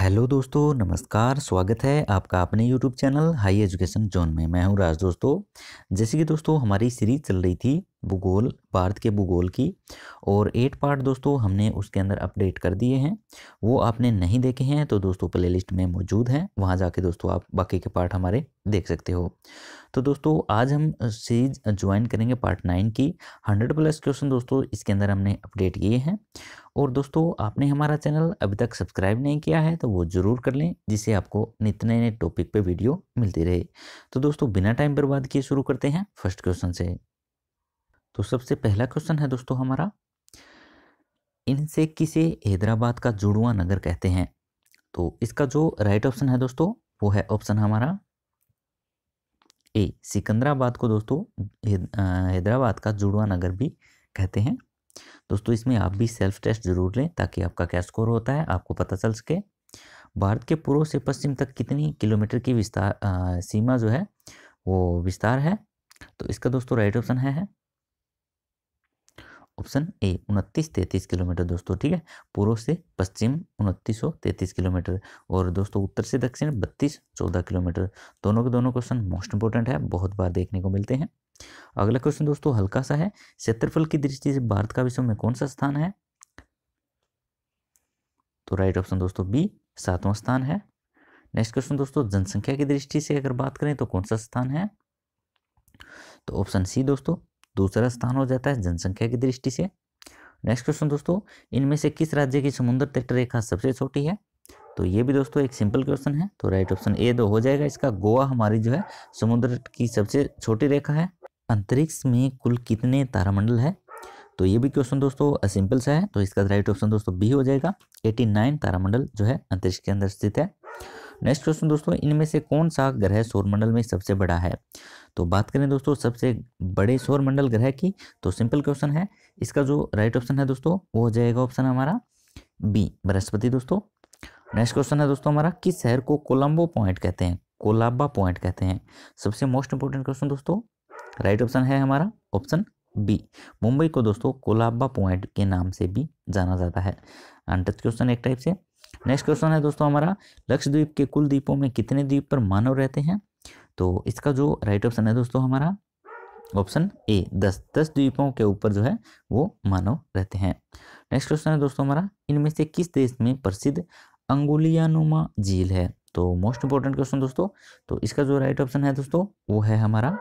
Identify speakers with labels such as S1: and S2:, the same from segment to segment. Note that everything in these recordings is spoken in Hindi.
S1: हेलो दोस्तों नमस्कार स्वागत है आपका अपने YouTube channel high education zone में मैं हूं राज दोस्तों जैसे कि दोस्तों हमारी सीरीज चल रही थी भूगोल भारत के भूगोल की और एट पार्ट दोस्तों हमने उसके अंदर अपडेट कर दिए हैं वो आपने नहीं देखे हैं तो दोस्तों प्लेलिस्ट में मौजूद हैं वहाँ जाके दोस्तों आप बाकी के पार्ट हमारे देख सकते हो तो दोस्तों आज हम सीरीज ज्वाइन करेंगे पार्ट नाइन की हंड्रेड प्लस क्वेश्चन दोस्तों इसके अंदर हमने अपडेट किए हैं और दोस्तों आपने हमारा चैनल अभी तक सब्सक्राइब नहीं किया है तो वो ज़रूर कर लें जिससे आपको नित नए नए टॉपिक पे वीडियो मिलती रहे तो दोस्तों बिना टाइम बर्बाद किए शुरू करते हैं फर्स्ट क्वेश्चन से तो सबसे पहला क्वेश्चन है दोस्तों हमारा इनसे किसे हैदराबाद का जुड़वा नगर कहते हैं तो इसका जो राइट ऑप्शन है दोस्तों वो है ऑप्शन हमारा ए सिकंदराबाद को दोस्तों हैदराबाद का जुड़वा नगर भी कहते हैं दोस्तों इसमें आप भी सेल्फ टेस्ट जरूर लें ताकि आपका क्या स्कोर होता है आपको पता चल सके भारत के पूर्व से पश्चिम तक कितनी किलोमीटर की विस्तार आ, सीमा जो है वो विस्तार है तो इसका दोस्तों राइट ऑप्शन है, है ऑप्शन ए उनतीस तैंतीस किलोमीटर दोस्तों ठीक है पूर्व से पश्चिम उनतीस सौ तैंतीस किलोमीटर और दोस्तों उत्तर से दक्षिण बत्तीस चौदह किलोमीटर दोनों के दोनों क्वेश्चन मोस्ट इंपॉर्टेंट है बहुत बार देखने को मिलते हैं अगला क्वेश्चन दोस्तों हल्का सा है क्षेत्रफल की दृष्टि से भारत का विश्व में कौन सा स्थान है तो राइट ऑप्शन दोस्तों बी सातवां स्थान है नेक्स्ट क्वेश्चन दोस्तों जनसंख्या की दृष्टि से अगर बात करें तो कौन सा स्थान है तो ऑप्शन सी दोस्तों दूसरा स्थान हो जाता है जनसंख्या की दृष्टि से नेक्स्ट क्वेश्चन दोस्तों इनमें से किस राज्य की समुद्र तट रेखा सबसे छोटी है तो ये भी दोस्तों एक सिंपल क्वेश्चन है तो राइट ऑप्शन ए दो हो जाएगा इसका गोवा हमारी जो है समुद्र की सबसे छोटी रेखा है अंतरिक्ष में कुल कितने तारामंडल है तो ये भी क्वेश्चन दोस्तों सिंपल सा है तो इसका राइट ऑप्शन दोस्तों बी हो जाएगा 89 तारामंडल जो है अंतरिक्ष के अंदर स्थित है नेक्स्ट क्वेश्चन दोस्तों इनमें से कौन सा ग्रह सौरमंडल में सबसे बड़ा है तो बात करें दोस्तों सबसे बड़े सौरमंडल ग्रह की तो सिंपल क्वेश्चन है इसका जो राइट ऑप्शन है दोस्तों वो हो जाएगा ऑप्शन हमारा बी बृहस्पति दोस्तों नेक्स्ट क्वेश्चन है दोस्तों हमारा किस शहर को कोलंबो पॉइंट कहते हैं कोलाबा पॉइंट कहते हैं सबसे मोस्ट इंपोर्टेंट क्वेश्चन दोस्तों राइट ऑप्शन है हमारा ऑप्शन बी मुंबई को दोस्तों कोलाबा पॉइंट के नाम से भी जाना जाता है अनटच क्वेश्चन एक टाइप से नेक्स्ट क्वेश्चन है दोस्तों हमारा लक्षद्वीप के कुल द्वीपों में कितने द्वीप पर मानव रहते हैं तो इसका जो राइट ऑप्शन है दोस्तों हमारा ऑप्शन ए दस दस द्वीपों के ऊपर जो है वो मानव रहते हैं नेक्स्ट क्वेश्चन है दोस्तों हमारा इनमें से किस देश में प्रसिद्ध अंगुलियानुमा झील है तो मोस्ट इंपॉर्टेंट क्वेश्चन दोस्तों तो इसका जो राइट ऑप्शन है दोस्तों वो है हमारा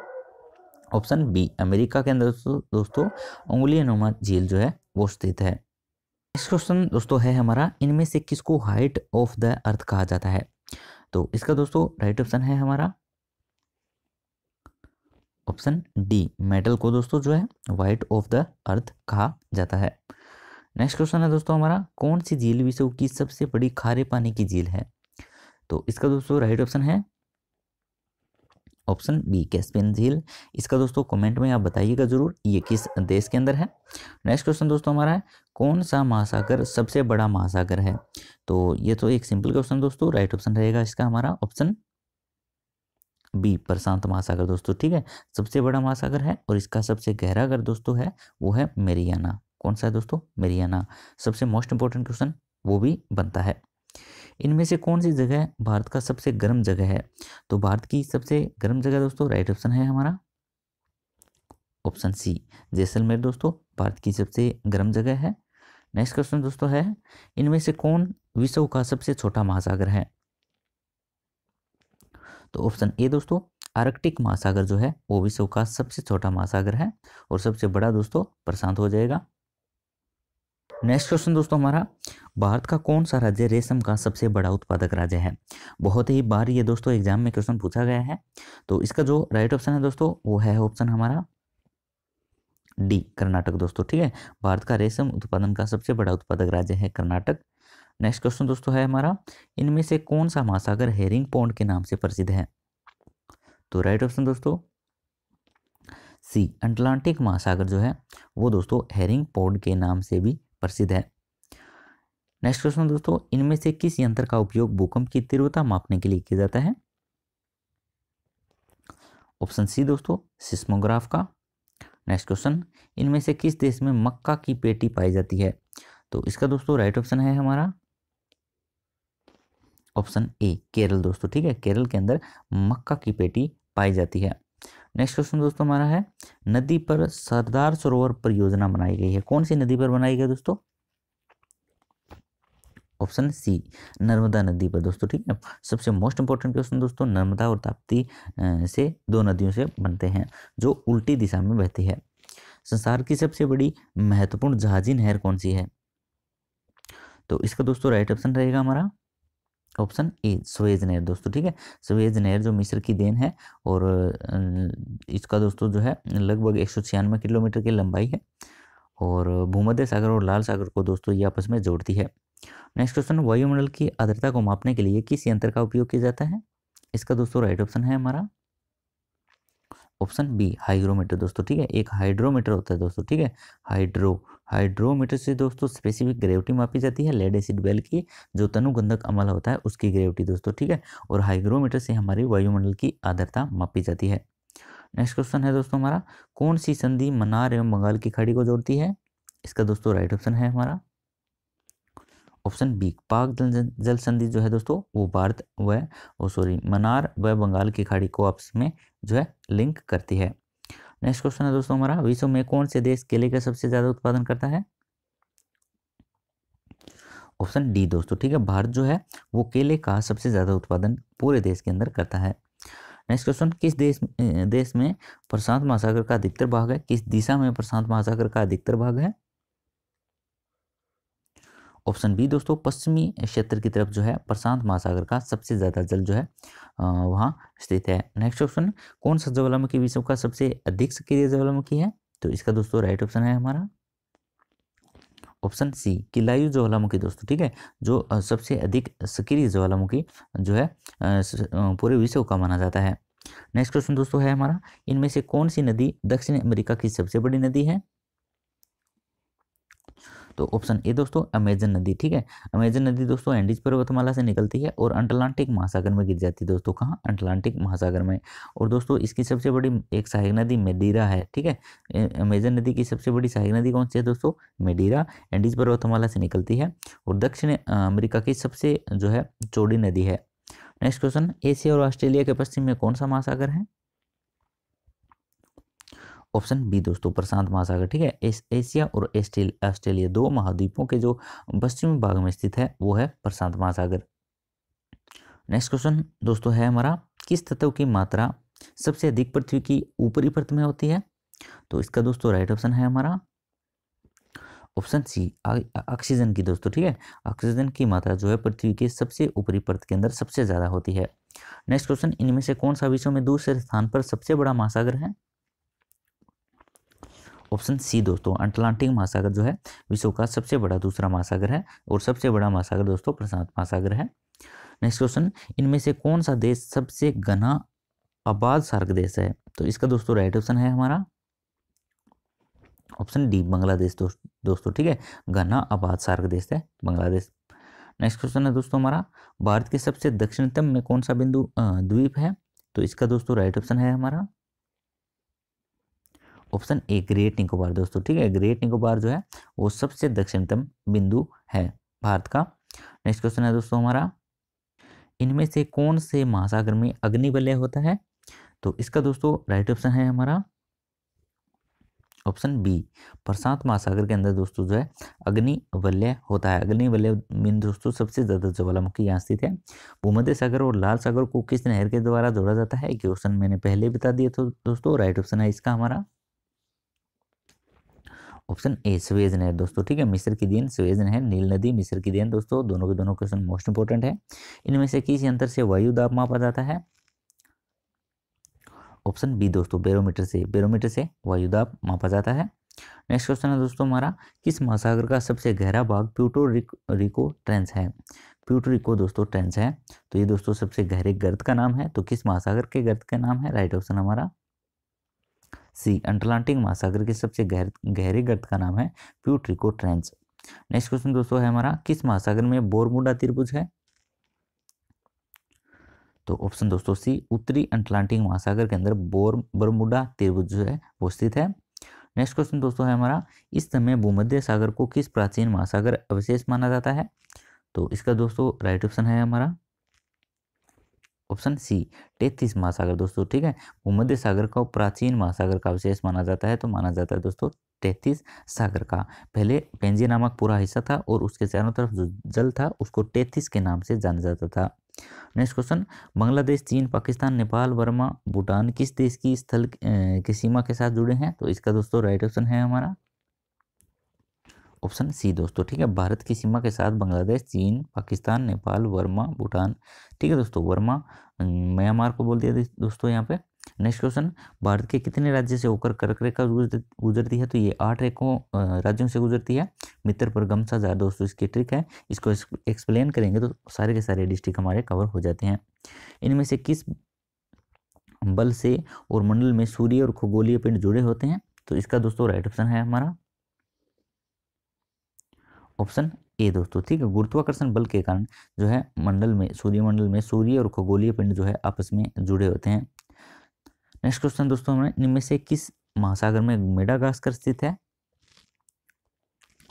S1: ऑप्शन बी अमेरिका के अंदर दोस्तों अंगुलियानुमा झील जो है वो स्थित है नेक्स्ट क्वेश्चन दोस्तों है हमारा इनमें से किसको हाइट ऑफ द अर्थ कहा जाता है तो इसका दोस्तों राइट ऑप्शन है हमारा ऑप्शन डी मेटल को दोस्तों जो है वाइट ऑफ द अर्थ कहा जाता है नेक्स्ट क्वेश्चन है दोस्तों हमारा कौन सी झील विश्व की सबसे बड़ी खारे पानी की झील है तो इसका दोस्तों राइट ऑप्शन है ऑप्शन बी कैस्पियन झील इसका दोस्तों कमेंट में आप बताइएगा जरूर ये किस देश के अंदर है नेक्स्ट क्वेश्चन दोस्तों हमारा है कौन सा महासागर सबसे बड़ा महासागर है तो ये तो एक सिंपल क्वेश्चन दोस्तों राइट ऑप्शन रहेगा इसका हमारा ऑप्शन बी प्रशांत महासागर दोस्तों ठीक है सबसे बड़ा महासागर है और इसका सबसे गहरा अगर दोस्तों है वो है मेरियाना कौन सा है दोस्तों मेरियाना सबसे मोस्ट इंपॉर्टेंट क्वेश्चन वो भी बनता है इनमें से कौन सी जगह भारत का सबसे गर्म जगह है तो भारत की सबसे गर्म जगह दोस्तों राइट ऑप्शन है हमारा ऑप्शन सी जैसलमेर दोस्तों भारत की सबसे गर्म जगह है नेक्स्ट क्वेश्चन दोस्तों है इनमें से कौन विश्व का सबसे छोटा महासागर है तो ऑप्शन ए दोस्तों आर्कटिक महासागर जो है वो विश्व का सबसे छोटा महासागर है और सबसे बड़ा दोस्तों प्रशांत हो जाएगा नेक्स्ट क्वेश्चन दोस्तों हमारा भारत का कौन सा राज्य रेशम का सबसे बड़ा उत्पादक राज्य है बहुत ही बार ये दोस्तों एग्जाम में क्वेश्चन पूछा गया है तो इसका जो राइट ऑप्शन है दोस्तों वो है ऑप्शन हमारा डी कर्नाटक दोस्तों ठीक है भारत का रेशम उत्पादन का सबसे बड़ा उत्पादक राज्य है कर्नाटक नेक्स्ट क्वेश्चन दोस्तों है हमारा इनमें से कौन सा महासागर हेरिंग पॉन्ड के नाम से प्रसिद्ध है तो राइट ऑप्शन दोस्तों सी अटलांटिक महासागर जो है वो दोस्तों हेरिंग पॉन्ड के नाम से भी प्रसिद्ध है नेक्स्ट क्वेश्चन दोस्तों इनमें से किस यंत्र का उपयोग भूकंप की तीव्रता मापने के लिए किया जाता है ऑप्शन सी दोस्तों सिस्मोग्राफ का नेक्स्ट क्वेश्चन इनमें से किस देश में मक्का की पेटी पाई जाती है तो इसका दोस्तों राइट ऑप्शन है हमारा ऑप्शन ए केरल दोस्तों ठीक है केरल के अंदर मक्का की पेटी पाई जाती है नेक्स्ट क्वेश्चन दोस्तों हमारा है नदी पर सरदार सरोवर परियोजना बनाई गई है कौन सी नदी पर बनाई गई दोस्तों ऑप्शन सी नर्मदा नदी पर दोस्तों ठीक है सबसे मोस्ट इंपॉर्टेंट क्वेश्चन दोस्तों नर्मदा और ताप्ती से दो नदियों से बनते हैं जो उल्टी दिशा में बहती है संसार की सबसे बड़ी महत्वपूर्ण जहाजी नहर कौन सी है तो इसका दोस्तों राइट ऑप्शन रहेगा हमारा ऑप्शन ए स्वेज नहर दोस्तों ठीक है स्वेज नहर जो मिस्र की देन है और इसका दोस्तों जो है लगभग एक किलोमीटर की लंबाई है और भूमध्य सागर और लाल सागर को दोस्तों ये आपस में जोड़ती है नेक्स्ट क्वेश्चन वायुमंडल की आर्द्रता को मापने के लिए किस यंत्र का उपयोग किया जाता है इसका दोस्तों राइट ऑप्शन है हमारा ऑप्शन बी हाइग्रोमीटर दोस्तों ठीक है एक हाइड्रोमीटर होता है दोस्तों ठीक है हाइड्रो हाइड्रोमीटर से दोस्तों स्पेसिफिक ग्रेविटी मापी जाती है लेड एसिड बेल की जो तनुगंधक अमल होता है उसकी ग्रेविटी दोस्तों ठीक है और हाइग्रोमीटर से हमारी वायुमंडल की आदरता मापी जाती है नेक्स्ट क्वेश्चन है दोस्तों हमारा कौन सी संधि मनार एवं बंगाल की खाड़ी को जोड़ती है इसका दोस्तों राइट ऑप्शन है हमारा ऑप्शन बी पाक जल, जल संधि जो है दोस्तों वो भारत व सॉरी मनार व बंगाल की खाड़ी को आपस में जो है लिंक करती है नेक्स्ट क्वेश्चन है दोस्तों हमारा विश्व में कौन से देश केले का सबसे ज़्यादा उत्पादन करता है ऑप्शन डी दोस्तों ठीक है भारत जो है वो केले का सबसे ज़्यादा उत्पादन पूरे देश के अंदर करता है नेक्स्ट क्वेश्चन किस देश देश में प्रशांत महासागर का अधिकतर भाग है किस दिशा में प्रशांत महासागर का अधिकतर भाग है ऑप्शन बी दोस्तों पश्चिमी क्षेत्र की तरफ जो है प्रशांत महासागर का सबसे ज़्यादा जल जो है वहाँ स्थित है नेक्स्ट ऑप्शन कौन सा ज्वालामुखी विश्व का सबसे अधिक सक्रिय ज्वालामुखी है तो इसका दोस्तों राइट ऑप्शन है हमारा ऑप्शन सी किलायु ज्वालामुखी दोस्तों ठीक है जो सबसे अधिक सक्रिय ज्वालामुखी जो है पूरे विश्व का माना जाता है नेक्स्ट क्वेश्चन दोस्तों है हमारा इनमें से कौन सी नदी दक्षिण अमेरिका की सबसे बड़ी नदी है तो ऑप्शन ए दोस्तों अमेजन नदी ठीक है अमेजन नदी दोस्तों एंडीज पर्वतमाला से निकलती है और अंटलांटिक महासागर में गिर जाती है दोस्तों कहाँ अंटलांटिक महासागर में और दोस्तों इसकी सबसे बड़ी एक सहायक नदी मेडीरा है ठीक है अमेजन नदी की सबसे बड़ी सहायक नदी कौन सी है दोस्तों मेडीरा एंडीज पर्वतमाला से निकलती है और दक्षिण अमेरिका की सबसे जो है चौड़ी नदी है नेक्स्ट क्वेश्चन एशिया और ऑस्ट्रेलिया के पश्चिम में कौन सा महासागर है ऑप्शन बी दोस्तों प्रशांत महासागर ठीक है एस एशिया और ऑस्ट्रेलिया दो महाद्वीपों के जो पश्चिमी भाग में स्थित है वो है प्रशांत महासागर नेक्स्ट क्वेश्चन दोस्तों है हमारा किस तत्व की मात्रा सबसे अधिक पृथ्वी की ऊपरी परत में होती है तो इसका दोस्तों राइट ऑप्शन है हमारा ऑप्शन सी ऑक्सीजन की दोस्तों ठीक है ऑक्सीजन की मात्रा जो है पृथ्वी के सबसे ऊपरी परत के अंदर सबसे ज़्यादा होती है नेक्स्ट क्वेश्चन इनमें से कौन सा विश्व में दूसरे स्थान पर सबसे बड़ा महासागर है ऑप्शन सी दोस्तों अटलांटिक महासागर जो है विश्व का सबसे बड़ा दूसरा महासागर है और सबसे बड़ा महासागर दोस्तों प्रशांत महासागर है नेक्स्ट क्वेश्चन इनमें से कौन सा देश सबसे घना आबाद सार्क देश है तो इसका दोस्तों राइट ऑप्शन है हमारा ऑप्शन डी बांग्लादेश दोस्तों ठीक है घना आबाद सार्क देश है बांग्लादेश नेक्स्ट क्वेश्चन है दोस्तों हमारा भारत के सबसे दक्षिणतम में कौन सा बिंदु द्वीप है तो इसका दोस्तों राइट ऑप्शन है हमारा ऑप्शन ए ग्रेट निकोबार दोस्तों ठीक है ग्रेट निकोबार जो है वो सबसे दक्षिणतम बिंदु है भारत का नेक्स्ट क्वेश्चन है दोस्तों हमारा इनमें से कौन से महासागर में अग्नि वलय होता है तो इसका दोस्तों राइट ऑप्शन है हमारा ऑप्शन बी प्रशांत महासागर के अंदर दोस्तों जो है अग्नि वलय होता है अग्नि वलय में दोस्तों सबसे ज़्यादा ज्वालामुखी यहाँ स्थित है भूमध्य सागर और लाल सागर को किस नहर के द्वारा जोड़ा जाता है क्वेश्चन मैंने पहले बता दिया था दोस्तों राइट ऑप्शन है इसका हमारा ऑप्शन ए स्वेजन है दोस्तों ठीक है मिस्र की देन स्वेजन है नील नदी मिस्र की देन दोस्तों दोनों के दोनों क्वेश्चन मोस्ट इंपॉर्टेंट है इनमें से किस यंत्र से वायु दाब मापा जाता है ऑप्शन बी दोस्तों बेरोमीटर से बेरोमीटर से वायु दाब मापा जाता है नेक्स्ट क्वेश्चन है दोस्तों हमारा किस महासागर का सबसे गहरा भाग प्यूटो रिको ट्रेंस है प्यूटो रिको दोस्तों ट्रेंस है तो ये दोस्तों सबसे गहरे गर्द का नाम है तो किस महासागर के गर्द का नाम है राइट ऑप्शन हमारा सी अंटलांटिक महासागर के सबसे गहर गहरे गर्त का नाम है प्यूट्रिको ट्रेंच नेक्स्ट क्वेश्चन दोस्तों है हमारा किस महासागर में बोरमुडा त्रिभुज है तो ऑप्शन दोस्तों सी उत्तरी अंटलांटिक महासागर के अंदर बोर बरमुडा त्रिभुज जो है वो स्थित है नेक्स्ट क्वेश्चन दोस्तों है हमारा इस समय भूमध्य सागर को किस प्राचीन महासागर अवशेष माना जाता है तो इसका दोस्तों राइट ऑप्शन है हमारा ऑप्शन सी टेथिस महासागर दोस्तों ठीक है भूमध्य सागर को प्राचीन महासागर का अवशेष माना जाता है तो माना जाता है दोस्तों टेथिस सागर का पहले पेंजी नामक पूरा हिस्सा था और उसके चारों तरफ जो जल था उसको टेथिस के नाम से जाना जाता था नेक्स्ट क्वेश्चन बांग्लादेश चीन पाकिस्तान नेपाल वर्मा भूटान किस देश की स्थल की सीमा के साथ जुड़े हैं तो इसका दोस्तों राइट ऑप्शन है हमारा ऑप्शन सी दोस्तों ठीक है भारत की सीमा के साथ बांग्लादेश चीन पाकिस्तान नेपाल वर्मा भूटान ठीक है दोस्तों वर्मा म्यांमार को बोल दिया दोस्तों यहाँ पे नेक्स्ट क्वेश्चन भारत के कितने राज्य से होकर कर्क रेखा गुजरती है तो ये आठ रेखों राज्यों से गुजरती है मित्र पर गमसा जार दोस्तों इसकी ट्रिक है इसको एक्सप्लेन करेंगे तो सारे के सारे डिस्ट्रिक्ट हमारे कवर हो जाते हैं इनमें से किस बल से और मंडल में सूर्य और खगोलीय पिंड जुड़े होते हैं तो इसका दोस्तों राइट ऑप्शन है हमारा ऑप्शन ए दोस्तों ठीक है गुरुत्वाकर्षण बल के कारण जो है मंडल में सूर्यमंडल में सूर्य और खगोलीय पिंड जो है आपस में जुड़े होते हैं नेक्स्ट क्वेश्चन दोस्तों हमें निम्न से किस महासागर में मेडागास्कर स्थित है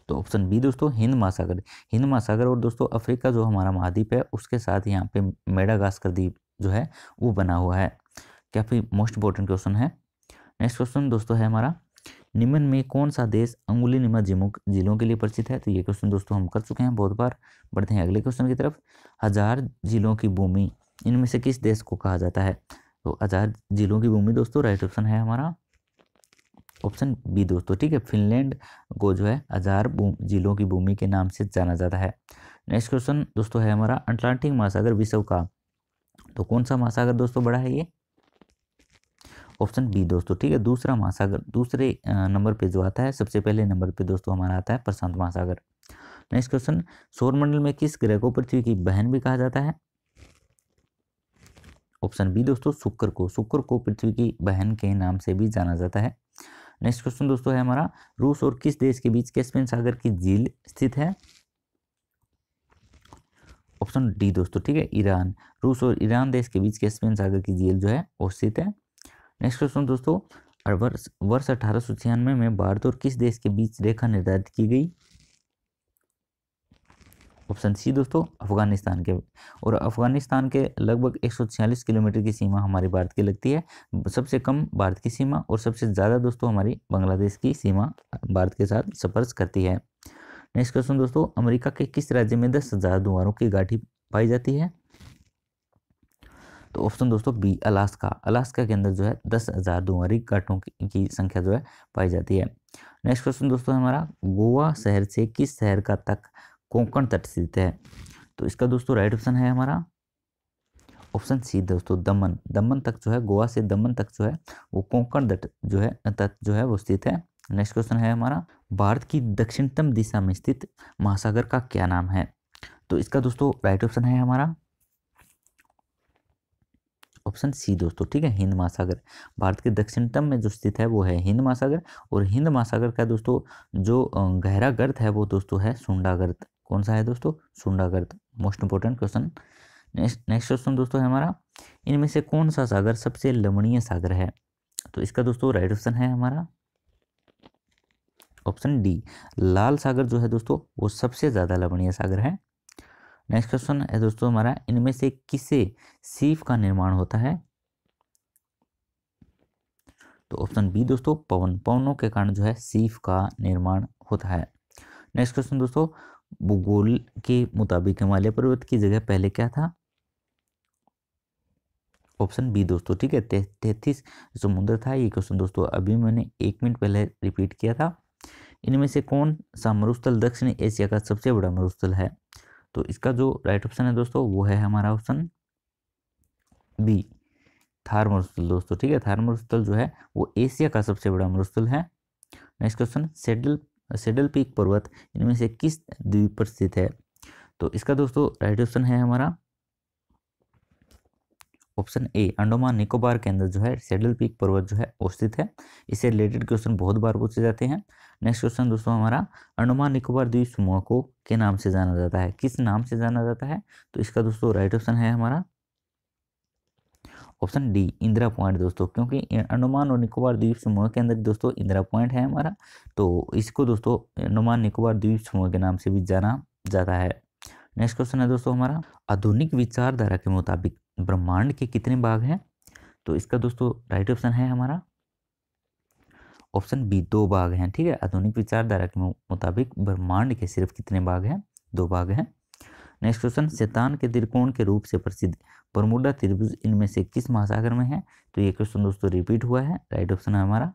S1: तो ऑप्शन बी दोस्तों हिंद महासागर हिंद महासागर और दोस्तों अफ्रीका जो हमारा महाद्वीप है उसके साथ यहाँ पे मेडागास्कर द्वीप जो है वो बना हुआ है फिर मोस्ट इंपॉर्टेंट क्वेश्चन है नेक्स्ट क्वेश्चन दोस्तों है हमारा निम्न में कौन सा देश अंगुली निमा जिलों के लिए परिचित है तो ये क्वेश्चन दोस्तों हम कर चुके हैं बहुत बार बढ़ते हैं अगले क्वेश्चन की तरफ हजार जिलों की भूमि इनमें से किस देश को कहा जाता है तो हजार जिलों की भूमि दोस्तों राइट ऑप्शन है हमारा ऑप्शन बी दोस्तों ठीक है फिनलैंड को जो है हजार जिलों की भूमि के नाम से जाना जाता है नेक्स्ट क्वेश्चन दोस्तों है हमारा अटलांटिक महासागर विश्व का तो कौन सा महासागर दोस्तों बड़ा है ये ऑप्शन बी दोस्तों ठीक है दूसरा महासागर दूसरे नंबर पे जो आता है सबसे पहले नंबर पे दोस्तों हमारा आता है प्रशांत महासागर नेक्स्ट क्वेश्चन सौरमंडल में किस ग्रह को पृथ्वी की बहन भी कहा जाता है ऑप्शन बी दोस्तों शुक्र को शुक्र को पृथ्वी की बहन के नाम से भी जाना जाता है नेक्स्ट क्वेश्चन दोस्तों है हमारा रूस और किस देश के बीच कैस्पियन सागर की झील स्थित है ऑप्शन डी दोस्तों ठीक है ईरान रूस और ईरान देश के बीच कैस्पियन सागर की झील जो है वो स्थित है नेक्स्ट क्वेश्चन दोस्तों और वर्ष वर्ष अठारह में भारत और किस देश के बीच रेखा निर्धारित की गई ऑप्शन सी दोस्तों अफगानिस्तान के और अफगानिस्तान के लगभग छियालीस किलोमीटर की सीमा हमारे भारत की लगती है सबसे कम भारत की सीमा और सबसे ज़्यादा दोस्तों हमारी बांग्लादेश की सीमा भारत के साथ स्पर्श करती है नेक्स्ट क्वेश्चन दोस्तों अमेरिका के किस राज्य में दस हज़ार दुआरों की गाठी पाई जाती है तो ऑप्शन दोस्तों बी अलास्का अलास्का के अंदर जो है दस हज़ार दुआरी घाटों की संख्या जो है पाई जाती है नेक्स्ट क्वेश्चन दोस्तों हमारा गोवा शहर से किस शहर का तक कोंकण तट स्थित है तो इसका दोस्तों राइट ऑप्शन है हमारा ऑप्शन सी दोस्तों दमन दमन तक जो है गोवा से दमन तक जो है वो कोंकण तट जो है तट जो है वो स्थित है नेक्स्ट क्वेश्चन है हमारा भारत की दक्षिणतम दिशा में स्थित महासागर का क्या नाम है तो इसका दोस्तों राइट ऑप्शन है हमारा ऑप्शन सी दोस्तों ठीक है हिंद महासागर भारत के दक्षिणतम में जो स्थित है वो है हिंद महासागर और हिंद महासागर का दोस्तों जो गहरा गर्त है वो दोस्तों है सुंडा गर्त कौन सा है दोस्तों सुंडा गर्त most important question next question दोस्तों है हमारा इनमें से कौन सा सागर सबसे लमणीय सागर है तो इसका दोस्तों राइट ऑप्शन है हमारा ऑप्शन डी लाल सागर जो है दोस्तों वो सबसे ज़्यादा लवणीय सागर है नेक्स्ट क्वेश्चन है दोस्तों हमारा इनमें से किसे सीफ का निर्माण होता है तो ऑप्शन बी दोस्तों पवन पवनों के कारण जो है सीफ का निर्माण होता है नेक्स्ट क्वेश्चन दोस्तों भूगोल के मुताबिक हिमालय पर्वत की जगह पहले क्या था ऑप्शन बी दोस्तों ठीक है तैतीस समुद्र था ये क्वेश्चन दोस्तों अभी मैंने एक मिनट पहले रिपीट किया था इनमें से कौन सा मरुस्थल दक्षिण एशिया का सबसे बड़ा मरुस्थल है तो इसका जो राइट ऑप्शन है दोस्तों वो है हमारा ऑप्शन बी थार मरुस्थल दोस्तों ठीक है थार मरुस्थल जो है वो एशिया का सबसे बड़ा मरुस्थल है next question Saddle Saddle Peak पर्वत इनमें से किस द्वीप पर स्थित है तो इसका दोस्तों राइट ऑप्शन है हमारा ऑप्शन ए अंडोमान निकोबार के अंदर जो है सेडल पीक पर्वत जो है अवस्थित है इससे रिलेटेड क्वेश्चन बहुत बार पूछे जाते हैं नेक्स्ट क्वेश्चन दोस्तों हमारा अंडोमान निकोबार द्वीप समूह को के नाम से जाना जाता है किस नाम से जाना जाता है तो इसका दोस्तों राइट ऑप्शन है हमारा ऑप्शन डी इंदिरा पॉइंट दोस्तों क्योंकि अंडोमान और निकोबार द्वीप समूह के अंदर दोस्तों इंदिरा पॉइंट है हमारा तो इसको दोस्तों अंडोमान निकोबार द्वीप समूह के नाम से भी जाना जाता है नेक्स्ट क्वेश्चन है दोस्तों हमारा आधुनिक विचारधारा के मुताबिक ब्रह्मांड के कितने भाग हैं तो इसका दोस्तों राइट ऑप्शन है हमारा ऑप्शन बी दो भाग हैं ठीक है आधुनिक विचारधारा के मुताबिक ब्रह्मांड के सिर्फ कितने भाग हैं दो भाग हैं नेक्स्ट क्वेश्चन शैतान के त्रिकोण के रूप से प्रसिद्ध परमुडा त्रिभुज इनमें से किस महासागर में है तो ये क्वेश्चन दोस्तों रिपीट हुआ है राइट ऑप्शन है हमारा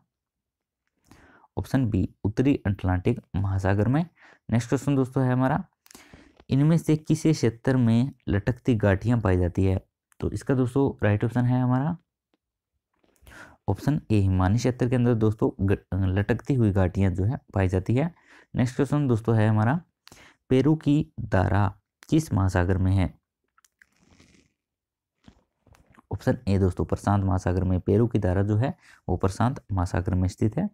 S1: ऑप्शन बी उत्तरी अटलांटिक महासागर में नेक्स्ट क्वेश्चन दोस्तों है हमारा इनमें से किसी क्षेत्र में लटकती गाठियाँ पाई जाती है तो इसका दोस्तों राइट ऑप्शन है हमारा ऑप्शन ए हिमानी क्षेत्र के अंदर दोस्तों लटकती हुई घाटियाँ जो है पाई जाती है नेक्स्ट क्वेश्चन दोस्तों है हमारा पेरू की दारा किस महासागर में है ऑप्शन ए दोस्तों प्रशांत महासागर में पेरू की धारा जो है वो प्रशांत महासागर में स्थित है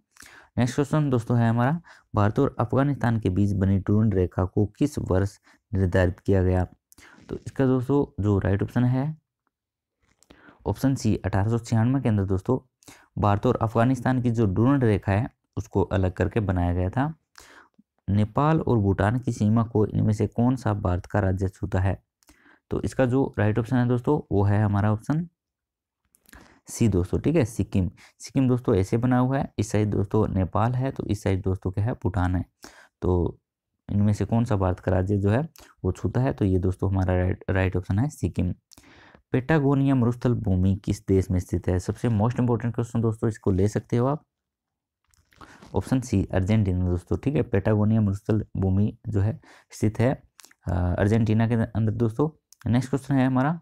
S1: नेक्स्ट क्वेश्चन दोस्तों है हमारा भारत और अफगानिस्तान के बीच बनी टून रेखा को किस वर्ष निर्धारित किया गया तो इसका दोस्तों जो राइट ऑप्शन है ऑप्शन सी अठारह के अंदर दोस्तों भारत और अफगानिस्तान की जो डोनल रेखा है उसको अलग करके बनाया गया था नेपाल और भूटान की सीमा को इनमें से कौन सा भारत का राज्य छूता है तो इसका जो राइट ऑप्शन है दोस्तों वो है हमारा ऑप्शन सी दोस्तों ठीक है सिक्किम सिक्किम दोस्तों ऐसे बना हुआ है इस साइड दोस्तों नेपाल है तो इस साइड दोस्तों क्या है भूटान है तो इनमें से कौन सा भारत का राज्य जो है वो छूता है तो ये दोस्तों हमारा राइट राइट ऑप्शन है सिक्किम पेटागोनिया मरुस्थल भूमि किस देश में स्थित है सबसे मोस्ट इंपॉर्टेंट क्वेश्चन दोस्तों इसको ले सकते हो आप ऑप्शन सी अर्जेंटीना दोस्तों ठीक है पेटागोनिया मरुस्थल भूमि जो है स्थित है अर्जेंटीना के अंदर दोस्तों नेक्स्ट क्वेश्चन है हमारा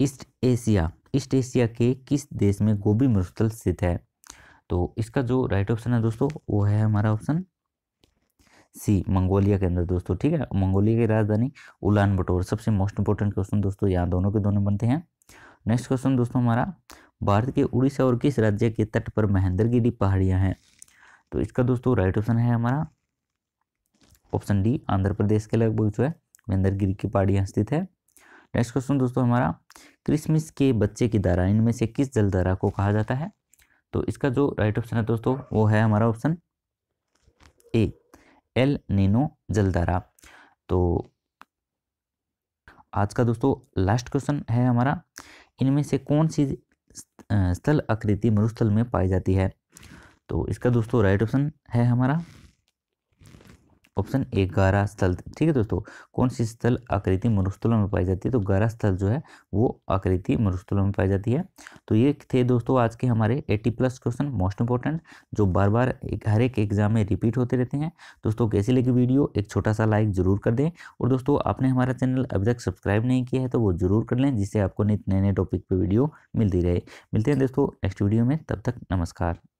S1: ईस्ट एशिया ईस्ट एशिया के किस देश में गोभी मरुस्थल स्थित है तो इसका जो राइट ऑप्शन है दोस्तों वो है हमारा ऑप्शन सी मंगोलिया के अंदर दोस्तों ठीक है मंगोलिया की राजधानी उलान बटोर सबसे मोस्ट इंपॉर्टेंट क्वेश्चन दोस्तों यहाँ दोनों के दोनों बनते हैं नेक्स्ट क्वेश्चन दोस्तों हमारा भारत के उड़ीसा और किस राज्य के तट पर महेंद्रगिरी पहाड़ियाँ हैं तो इसका दोस्तों राइट ऑप्शन है हमारा ऑप्शन डी आंध्र प्रदेश के लगभग जो है महेंद्रगिरी की पहाड़ियाँ स्थित है नेक्स्ट क्वेश्चन दोस्तों हमारा क्रिसमस के बच्चे की धारा इनमें से किस जलधारा को कहा जाता है तो इसका जो राइट ऑप्शन है दोस्तों वो है हमारा ऑप्शन ए एल नीनो जलधारा तो आज का दोस्तों लास्ट क्वेश्चन है हमारा इनमें से कौन सी स्थल आकृति मरुस्थल में पाई जाती है तो इसका दोस्तों राइट ऑप्शन है हमारा ऑप्शन ए गारा स्थल ठीक है दोस्तों कौन सी स्थल आकृति मरुस्थलों में पाई जाती है तो गारा स्थल जो है वो आकृति मरुस्थलों में पाई जाती है तो ये थे दोस्तों आज के हमारे eighty plus question most important जो बार बार एक हर एक एग्जाम में रिपीट होते रहते हैं दोस्तों कैसी लगी वीडियो एक छोटा सा लाइक जरूर कर दें और दोस्तों आपने हमारा चैनल अभी तक सब्सक्राइब नहीं किया है तो वो जरूर कर लें जिससे आपको नए नए टॉपिक पर वीडियो मिलती रहे मिलते हैं दोस्तों नेक्स्ट वीडियो में तब तक नमस्कार